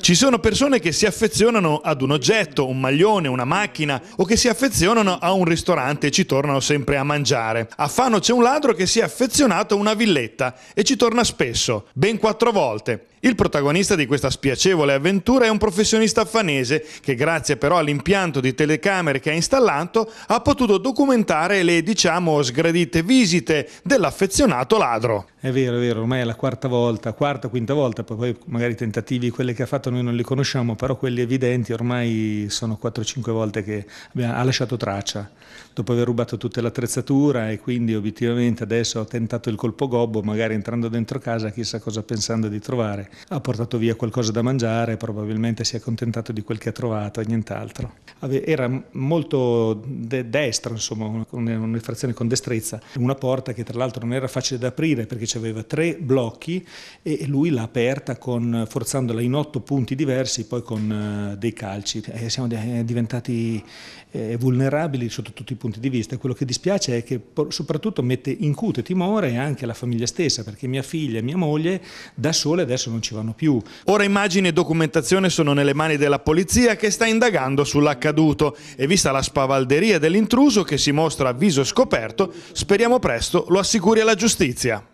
Ci sono persone che si affezionano ad un oggetto, un maglione, una macchina o che si affezionano a un ristorante e ci tornano sempre a mangiare. A Fano c'è un ladro che si è affezionato a una villetta e ci torna spesso, ben quattro volte. Il protagonista di questa spiacevole avventura è un professionista affanese che grazie però all'impianto di telecamere che ha installato ha potuto documentare le diciamo sgradite visite dell'affezionato ladro. È vero, è vero, ormai è la quarta volta, quarta, quinta volta, poi magari i tentativi, quelli che ha fatto noi non li conosciamo, però quelli evidenti ormai sono 4-5 volte che ha lasciato traccia, dopo aver rubato tutta l'attrezzatura e quindi obiettivamente adesso ha tentato il colpo gobbo, magari entrando dentro casa chissà cosa pensando di trovare ha portato via qualcosa da mangiare, probabilmente si è accontentato di quel che ha trovato e nient'altro. Era molto de- destro, insomma, un'effrazione con destrezza, una porta che tra l'altro non era facile da aprire perché ci aveva tre blocchi e lui l'ha aperta con, forzandola in otto punti diversi, poi con eh, dei calci. E eh, siamo eh, diventati vulnerabili sotto tutti i punti di vista. Quello che dispiace è che soprattutto mette incute timore anche alla famiglia stessa, perché mia figlia e mia moglie da sole adesso non non ci vanno più. Ora immagini e documentazione sono nelle mani della polizia che sta indagando sull'accaduto e vista la spavalderia dell'intruso che si mostra a viso scoperto, speriamo presto lo assicuri alla giustizia.